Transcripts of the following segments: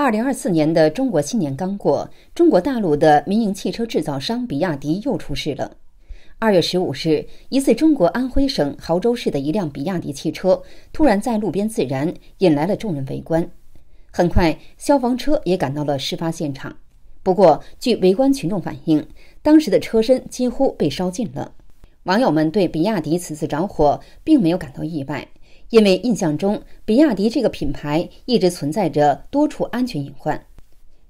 二零二四年的中国新年刚过，中国大陆的民营汽车制造商比亚迪又出事了。二月十五日，疑似中国安徽省亳州市的一辆比亚迪汽车突然在路边自燃，引来了众人围观。很快，消防车也赶到了事发现场。不过，据围观群众反映，当时的车身几乎被烧尽了。网友们对比亚迪此次着火并没有感到意外。因为印象中，比亚迪这个品牌一直存在着多处安全隐患，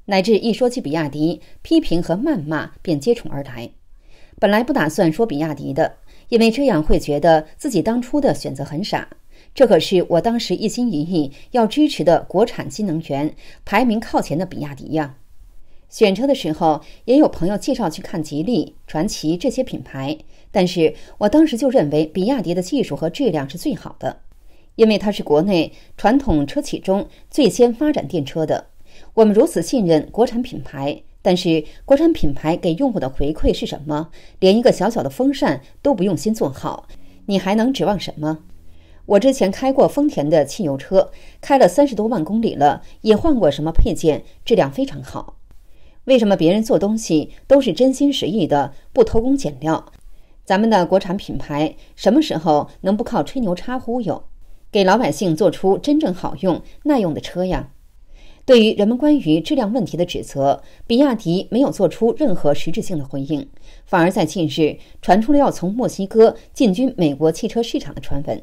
乃至一说起比亚迪，批评和谩骂便接踵而来。本来不打算说比亚迪的，因为这样会觉得自己当初的选择很傻。这可是我当时一心一意要支持的国产新能源排名靠前的比亚迪呀！选车的时候也有朋友介绍去看吉利、传祺这些品牌，但是我当时就认为比亚迪的技术和质量是最好的。因为它是国内传统车企中最先发展电车的。我们如此信任国产品牌，但是国产品牌给用户的回馈是什么？连一个小小的风扇都不用心做好，你还能指望什么？我之前开过丰田的汽油车，开了三十多万公里了，也换过什么配件，质量非常好。为什么别人做东西都是真心实意的，不偷工减料？咱们的国产品牌什么时候能不靠吹牛叉忽悠？给老百姓做出真正好用、耐用的车呀！对于人们关于质量问题的指责，比亚迪没有做出任何实质性的回应，反而在近日传出了要从墨西哥进军美国汽车市场的传闻。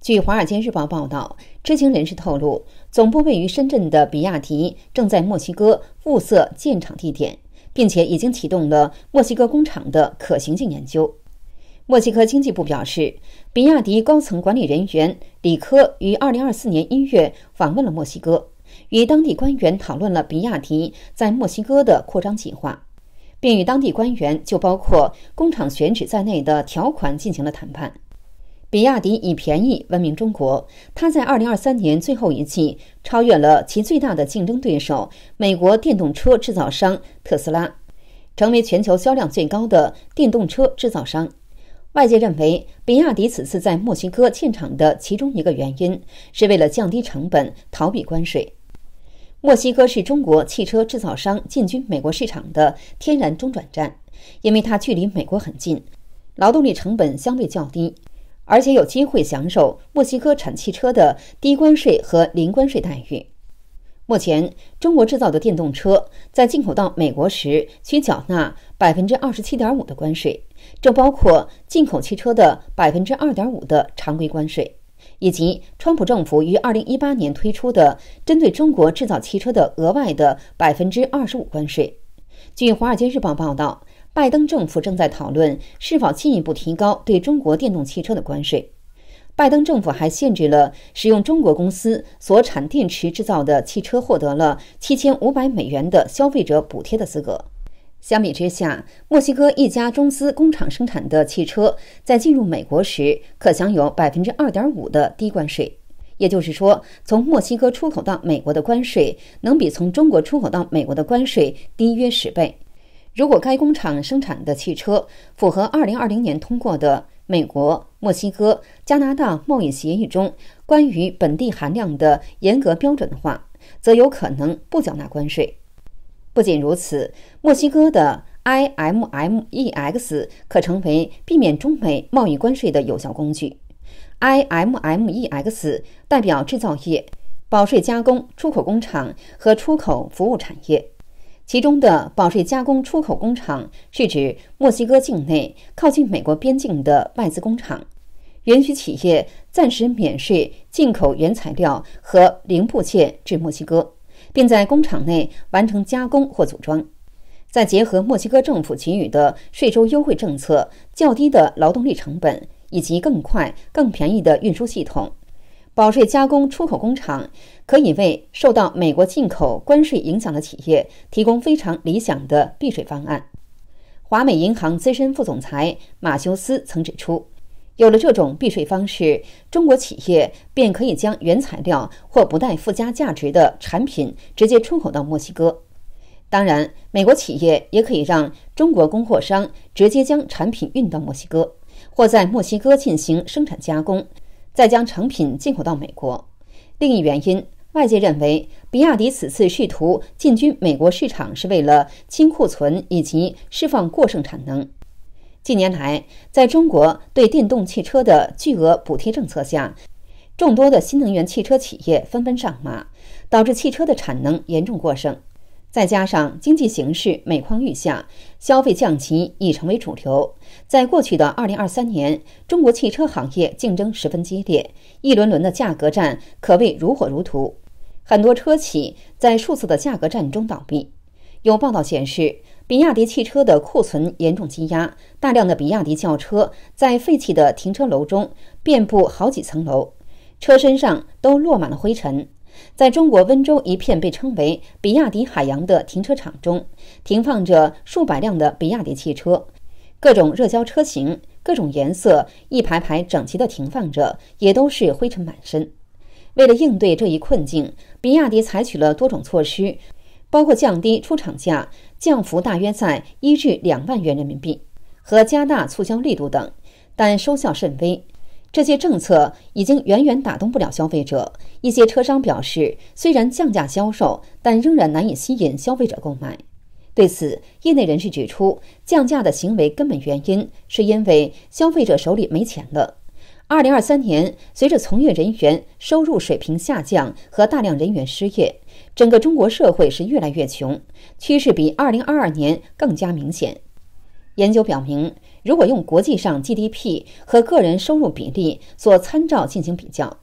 据《华尔街日报》报道，知情人士透露，总部位于深圳的比亚迪正在墨西哥物色建厂地点，并且已经启动了墨西哥工厂的可行性研究。墨西哥经济部表示。比亚迪高层管理人员李科于二零二四年一月访问了墨西哥，与当地官员讨论了比亚迪在墨西哥的扩张计划，并与当地官员就包括工厂选址在内的条款进行了谈判。比亚迪以便宜闻名中国，它在二零二三年最后一季超越了其最大的竞争对手美国电动车制造商特斯拉，成为全球销量最高的电动车制造商。外界认为，比亚迪此次在墨西哥建厂的其中一个原因，是为了降低成本、逃避关税。墨西哥是中国汽车制造商进军美国市场的天然中转站，因为它距离美国很近，劳动力成本相对较低，而且有机会享受墨西哥产汽车的低关税和零关税待遇。目前，中国制造的电动车在进口到美国时需缴纳百分之二十七点五的关税，这包括进口汽车的百分之二点五的常规关税，以及川普政府于二零一八年推出的针对中国制造汽车的额外的百分之二十五关税。据《华尔街日报》报道，拜登政府正在讨论是否进一步提高对中国电动汽车的关税。拜登政府还限制了使用中国公司所产电池制造的汽车获得了七千五百美元的消费者补贴的资格。相比之下，墨西哥一家中资工厂生产的汽车在进入美国时可享有百分之二点五的低关税，也就是说，从墨西哥出口到美国的关税能比从中国出口到美国的关税低约十倍。如果该工厂生产的汽车符合二零二零年通过的。美国、墨西哥、加拿大贸易协议中关于本地含量的严格标准的话，则有可能不缴纳关税。不仅如此，墨西哥的 IMMEX 可成为避免中美贸易关税的有效工具。IMMEX 代表制造业、保税加工、出口工厂和出口服务产业。其中的保税加工出口工厂是指墨西哥境内靠近美国边境的外资工厂，允许企业暂时免税进口原材料和零部件至墨西哥，并在工厂内完成加工或组装。再结合墨西哥政府给予的税收优惠政策、较低的劳动力成本以及更快、更便宜的运输系统。保税加工出口工厂可以为受到美国进口关税影响的企业提供非常理想的避税方案。华美银行资深副总裁马修斯曾指出，有了这种避税方式，中国企业便可以将原材料或不带附加价值的产品直接出口到墨西哥。当然，美国企业也可以让中国供货商直接将产品运到墨西哥，或在墨西哥进行生产加工。再将成品进口到美国。另一原因，外界认为比亚迪此次试图进军美国市场是为了清库存以及释放过剩产能。近年来，在中国对电动汽车的巨额补贴政策下，众多的新能源汽车企业纷纷上马，导致汽车的产能严重过剩。再加上经济形势每况愈下，消费降级已成为主流。在过去的二零二三年，中国汽车行业竞争十分激烈，一轮轮的价格战可谓如火如荼。很多车企在数次的价格战中倒闭。有报道显示，比亚迪汽车的库存严重积压，大量的比亚迪轿车在废弃的停车楼中遍布好几层楼，车身上都落满了灰尘。在中国温州一片被称为“比亚迪海洋”的停车场中，停放着数百辆的比亚迪汽车。各种热销车型、各种颜色，一排排整齐的停放着，也都是灰尘满身。为了应对这一困境，比亚迪采取了多种措施，包括降低出厂价，降幅大约在一至两万元人民币，和加大促销力度等，但收效甚微。这些政策已经远远打动不了消费者。一些车商表示，虽然降价销售，但仍然难以吸引消费者购买。对此，业内人士指出，降价的行为根本原因是因为消费者手里没钱了。二零二三年，随着从业人员收入水平下降和大量人员失业，整个中国社会是越来越穷，趋势比二零二二年更加明显。研究表明，如果用国际上 GDP 和个人收入比例做参照进行比较，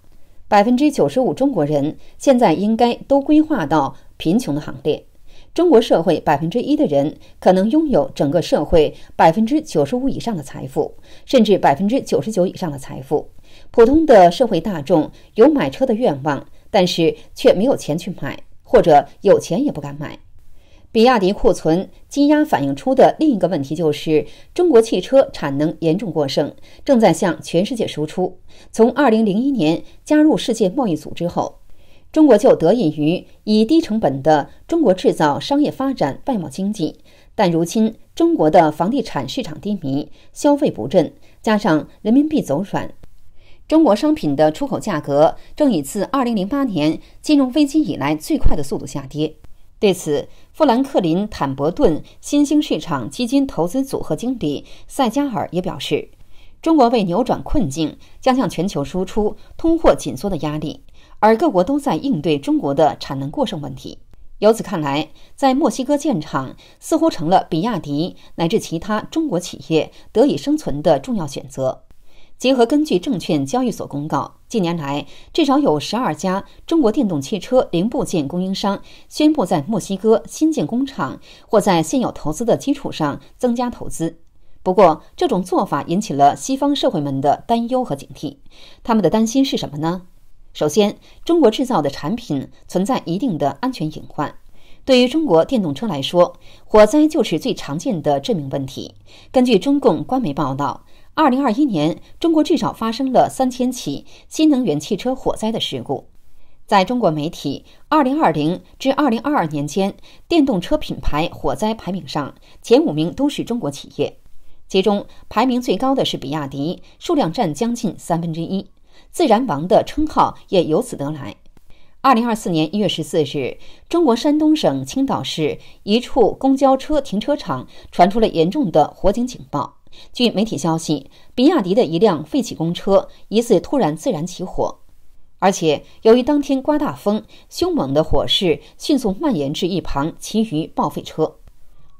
百分之九十五中国人现在应该都规划到贫穷的行列。中国社会百分之一的人可能拥有整个社会百分之九十五以上的财富，甚至百分之九十九以上的财富。普通的社会大众有买车的愿望，但是却没有钱去买，或者有钱也不敢买。比亚迪库存积压反映出的另一个问题就是中国汽车产能严重过剩，正在向全世界输出。从二零零一年加入世界贸易组织后。中国就得益于以低成本的中国制造商业发展外贸经济，但如今中国的房地产市场低迷、消费不振，加上人民币走软，中国商品的出口价格正以自2008年金融危机以来最快的速度下跌。对此，富兰克林·坦伯顿新兴市场基金投资组合经理塞加尔也表示，中国为扭转困境，将向全球输出通货紧缩的压力。而各国都在应对中国的产能过剩问题，由此看来，在墨西哥建厂似乎成了比亚迪乃至其他中国企业得以生存的重要选择。结合根据证券交易所公告，近年来至少有十二家中国电动汽车零部件供应商宣布在墨西哥新建工厂或在现有投资的基础上增加投资。不过，这种做法引起了西方社会们的担忧和警惕，他们的担心是什么呢？首先，中国制造的产品存在一定的安全隐患。对于中国电动车来说，火灾就是最常见的致命问题。根据中共官媒报道，二零二一年中国至少发生了三千起新能源汽车火灾的事故。在中国媒体，二零二零至二零二二年间，电动车品牌火灾排名上前五名都是中国企业，其中排名最高的是比亚迪，数量占将近三分之一。自然王的称号也由此得来。二零二四年一月十四日，中国山东省青岛市一处公交车停车场传出了严重的火警警报。据媒体消息，比亚迪的一辆废弃公车疑似突然自燃起火，而且由于当天刮大风，凶猛的火势迅速蔓延至一旁其余报废车。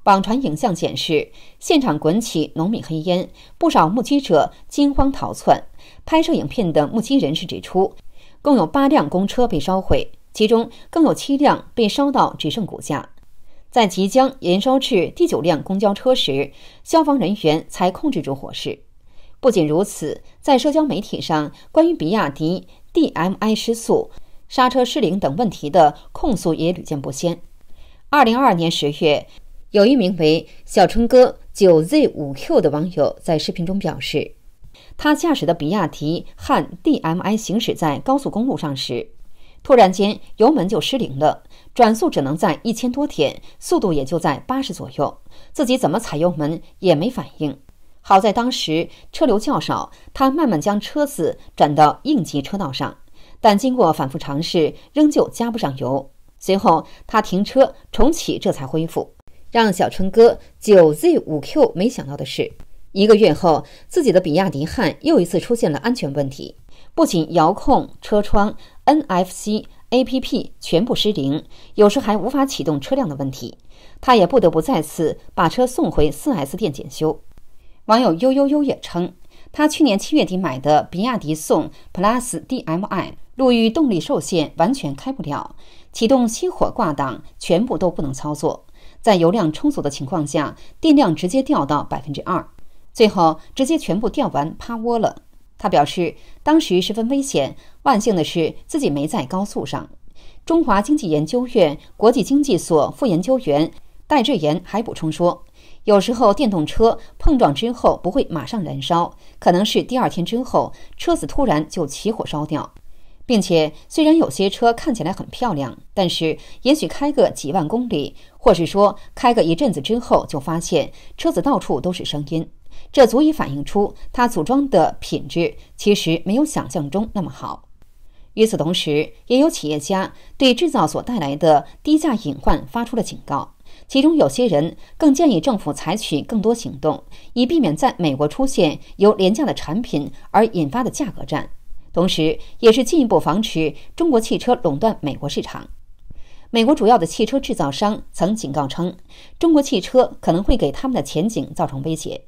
网传影像显示，现场滚起浓密黑烟，不少目击者惊慌逃窜。拍摄影片的目击人士指出，共有八辆公车被烧毁，其中更有七辆被烧到只剩骨架。在即将燃烧至第九辆公交车时，消防人员才控制住火势。不仅如此，在社交媒体上，关于比亚迪 DMI 失速、刹车失灵等问题的控诉也屡见不鲜。二零二二年十月，有一名为“小春哥九 Z 五 Q” 的网友在视频中表示。他驾驶的比亚迪汉 DMI 行驶在高速公路上时，突然间油门就失灵了，转速只能在一千多点，速度也就在八十左右，自己怎么踩油门也没反应。好在当时车流较少，他慢慢将车子转到应急车道上，但经过反复尝试，仍旧加不上油。随后他停车重启，这才恢复。让小春哥九 Z 五 Q 没想到的是。一个月后，自己的比亚迪汉又一次出现了安全问题，不仅遥控车窗、NFC、APP 全部失灵，有时还无法启动车辆的问题，他也不得不再次把车送回 4S 店检修。网友悠悠悠也称，他去年七月底买的比亚迪宋 Plus DM-i，路遇动力受限，完全开不了，启动、熄火、挂挡全部都不能操作，在油量充足的情况下，电量直接掉到百分之二。最后直接全部掉完趴窝了。他表示，当时十分危险，万幸的是自己没在高速上。中华经济研究院国际经济所副研究员戴志言还补充说：“有时候电动车碰撞之后不会马上燃烧，可能是第二天之后车子突然就起火烧掉。并且，虽然有些车看起来很漂亮，但是也许开个几万公里，或是说开个一阵子之后，就发现车子到处都是声音。”这足以反映出他组装的品质其实没有想象中那么好。与此同时，也有企业家对制造所带来的低价隐患发出了警告，其中有些人更建议政府采取更多行动，以避免在美国出现由廉价的产品而引发的价格战，同时也是进一步防止中国汽车垄断美国市场。美国主要的汽车制造商曾警告称，中国汽车可能会给他们的前景造成威胁。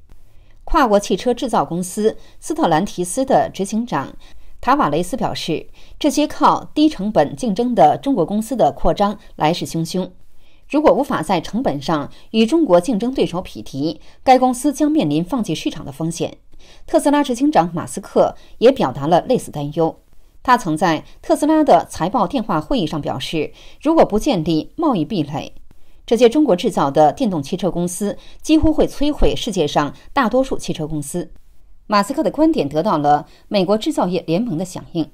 跨国汽车制造公司斯特兰提斯的执行长塔瓦雷斯表示：“这些靠低成本竞争的中国公司的扩张来势汹汹，如果无法在成本上与中国竞争对手匹敌，该公司将面临放弃市场的风险。”特斯拉执行长马斯克也表达了类似担忧。他曾在特斯拉的财报电话会议上表示：“如果不建立贸易壁垒，”这些中国制造的电动汽车公司几乎会摧毁世界上大多数汽车公司。马斯克的观点得到了美国制造业联盟的响应。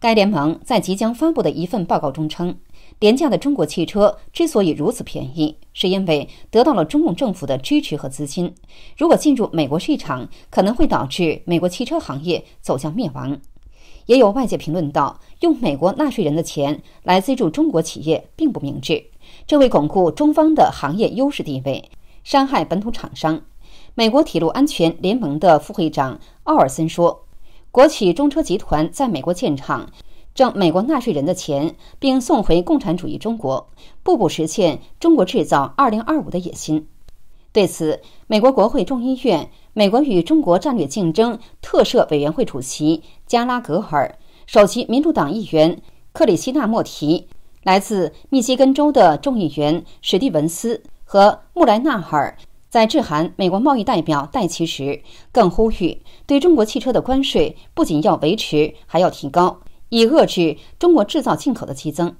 该联盟在即将发布的一份报告中称，廉价的中国汽车之所以如此便宜，是因为得到了中共政府的支持和资金。如果进入美国市场，可能会导致美国汽车行业走向灭亡。也有外界评论道：“用美国纳税人的钱来资助中国企业并不明智，这为巩固中方的行业优势地位，伤害本土厂商。”美国铁路安全联盟的副会长奥尔森说：“国企中车集团在美国建厂，挣美国纳税人的钱，并送回共产主义中国，步步实现‘中国制造 2025’ 的野心。”对此，美国国会众议院。美国与中国战略竞争特设委员会主席加拉格尔、首席民主党议员克里希纳莫提、来自密歇根州的众议员史蒂文斯和穆莱纳尔在致函美国贸易代表戴奇时，更呼吁对中国汽车的关税不仅要维持，还要提高，以遏制中国制造进口的激增。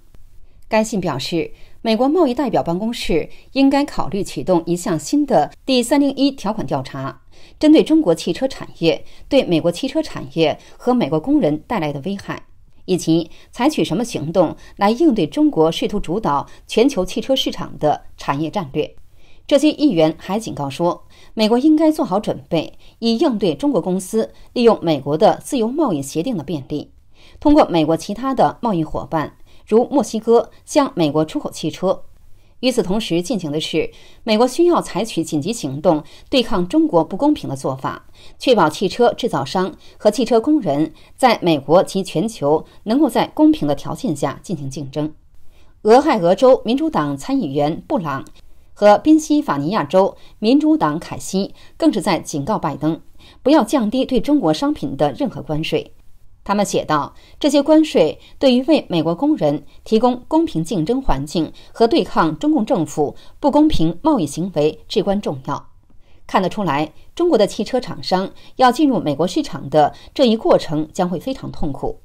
该信表示。美国贸易代表办公室应该考虑启动一项新的第三零一条款调查，针对中国汽车产业对美国汽车产业和美国工人带来的危害，以及采取什么行动来应对中国试图主导全球汽车市场的产业战略。这些议员还警告说，美国应该做好准备，以应对中国公司利用美国的自由贸易协定的便利，通过美国其他的贸易伙伴。如墨西哥向美国出口汽车。与此同时进行的是，美国需要采取紧急行动对抗中国不公平的做法，确保汽车制造商和汽车工人在美国及全球能够在公平的条件下进行竞争。俄亥俄州民主党参议员布朗和宾夕法尼亚州民主党凯西更是在警告拜登，不要降低对中国商品的任何关税。他们写道：“这些关税对于为美国工人提供公平竞争环境和对抗中共政府不公平贸易行为至关重要。”看得出来，中国的汽车厂商要进入美国市场的这一过程将会非常痛苦。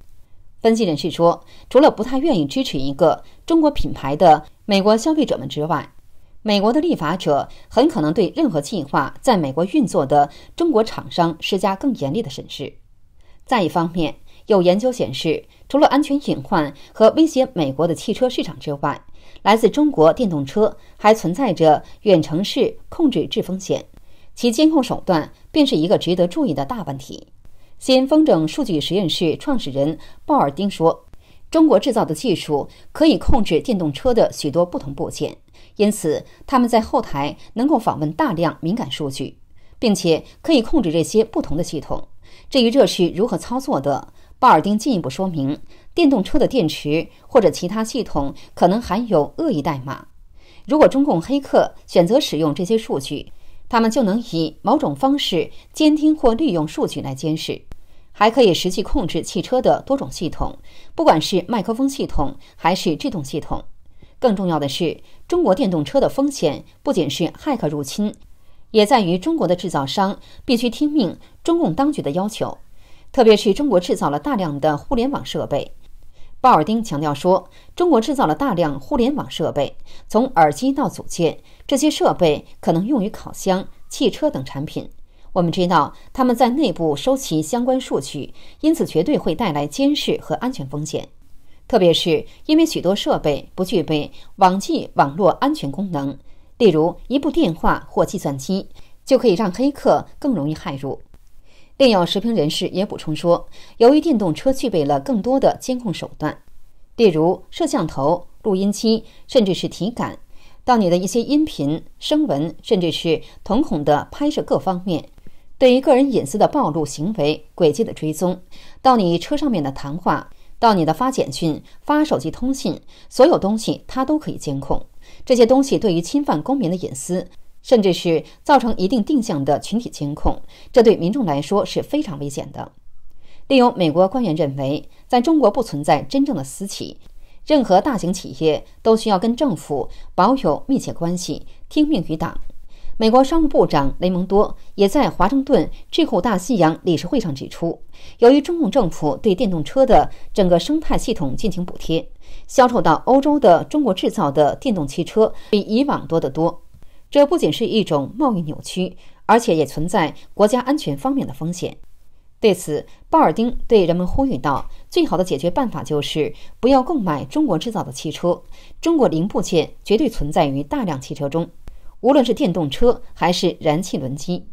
分析人士说：“除了不太愿意支持一个中国品牌的美国消费者们之外，美国的立法者很可能对任何计划在美国运作的中国厂商施加更严厉的审视。”再一方面，有研究显示，除了安全隐患和威胁美国的汽车市场之外，来自中国电动车还存在着远程式控制制风险，其监控手段便是一个值得注意的大问题。先风筝数据实验室创始人鲍尔丁说：“中国制造的技术可以控制电动车的许多不同部件，因此他们在后台能够访问大量敏感数据，并且可以控制这些不同的系统。至于这是如何操作的？”鲍尔丁进一步说明，电动车的电池或者其他系统可能含有恶意代码。如果中共黑客选择使用这些数据，他们就能以某种方式监听或利用数据来监视，还可以实际控制汽车的多种系统，不管是麦克风系统还是制动系统。更重要的是，中国电动车的风险不仅是骇客入侵，也在于中国的制造商必须听命中共当局的要求。特别是中国制造了大量的互联网设备，鲍尔丁强调说，中国制造了大量互联网设备，从耳机到组件，这些设备可能用于烤箱、汽车等产品。我们知道他们在内部收集相关数据，因此绝对会带来监视和安全风险。特别是因为许多设备不具备网际网络安全功能，例如一部电话或计算机，就可以让黑客更容易害入。另有视频人士也补充说，由于电动车具备了更多的监控手段，例如摄像头、录音机，甚至是体感，到你的一些音频、声纹，甚至是瞳孔的拍摄各方面，对于个人隐私的暴露行为、轨迹的追踪，到你车上面的谈话，到你的发简讯、发手机通信，所有东西它都可以监控。这些东西对于侵犯公民的隐私。甚至是造成一定定向的群体监控，这对民众来说是非常危险的。另有美国官员认为，在中国不存在真正的私企，任何大型企业都需要跟政府保有密切关系，听命于党。美国商务部长雷蒙多也在华盛顿智库大西洋理事会上指出，由于中共政府对电动车的整个生态系统进行补贴，销售到欧洲的中国制造的电动汽车比以往多得多。这不仅是一种贸易扭曲，而且也存在国家安全方面的风险。对此，鲍尔丁对人们呼吁道：“最好的解决办法就是不要购买中国制造的汽车。中国零部件绝对存在于大量汽车中，无论是电动车还是燃气轮机。”